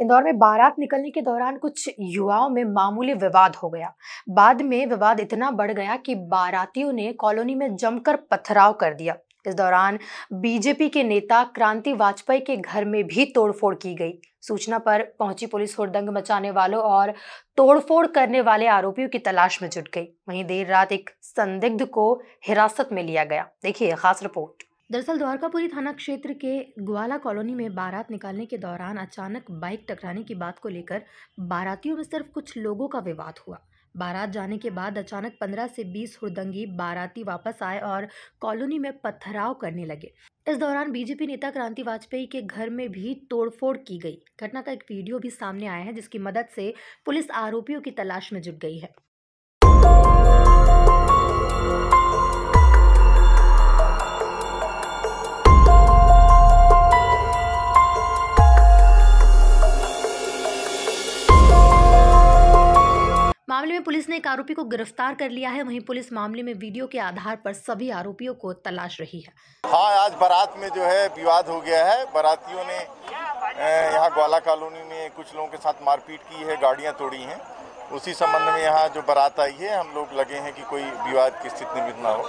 इंदौर में बारात निकलने के दौरान कुछ युवाओं में मामूली विवाद हो गया बाद में विवाद इतना बढ़ गया कि बारातियों ने कॉलोनी में जमकर पथराव कर दिया इस दौरान बीजेपी के नेता क्रांति वाजपेयी के घर में भी तोड़फोड़ की गई सूचना पर पहुंची पुलिस हुड़दंग मचाने वालों और तोड़फोड़ करने वाले आरोपियों की तलाश में जुट गई वहीं देर रात एक संदिग्ध को हिरासत में लिया गया देखिए खास रिपोर्ट दरअसल द्वारकापुरी थाना क्षेत्र के ग्वाला कॉलोनी में बारात निकालने के दौरान अचानक बाइक टकराने की बात को लेकर बारातियों में सिर्फ कुछ लोगों का विवाद हुआ बारात जाने के बाद अचानक पंद्रह से बीस हुरदंगी बाराती वापस आए और कॉलोनी में पथराव करने लगे इस दौरान बीजेपी नेता क्रांति वाजपेयी के घर में भी तोड़फोड़ की गई घटना का एक वीडियो भी सामने आया है जिसकी मदद से पुलिस आरोपियों की तलाश में जुट गई है मामले में पुलिस ने एक आरोपी को गिरफ्तार कर लिया है वहीं पुलिस मामले में वीडियो के आधार पर सभी आरोपियों को तलाश रही है हाँ आज बारात में जो है विवाद हो गया है बारातियों ने यहाँ ग्वाला कॉलोनी में कुछ लोगों के साथ मारपीट की है गाड़ियाँ तोड़ी हैं उसी संबंध में यहाँ जो बारात आई है हम लोग लगे हैं कि कोई विवाद की स्थिति निर्मित ना हो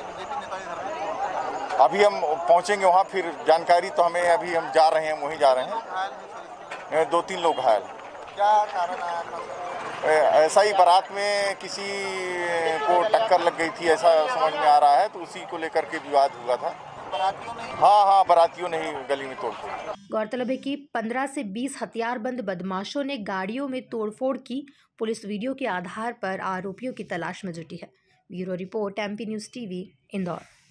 अभी हम पहुँचेंगे वहाँ फिर जानकारी तो हमें अभी हम जा रहे हैं वहीं जा रहे हैं दो तीन लोग घायल क्या कारण ऐसा ही बारात में किसी को टक्कर लग गई थी ऐसा समझ में आ रहा है तो उसी को लेकर के विवाद हुआ था हाँ हाँ बरातियों ने ही गली में तोड़फोड़ गौरतलब है कि 15 से 20 हथियारबंद बदमाशों ने गाड़ियों में तोड़फोड़ की पुलिस वीडियो के आधार पर आरोपियों की तलाश में जुटी है bureau report MP news TV Indore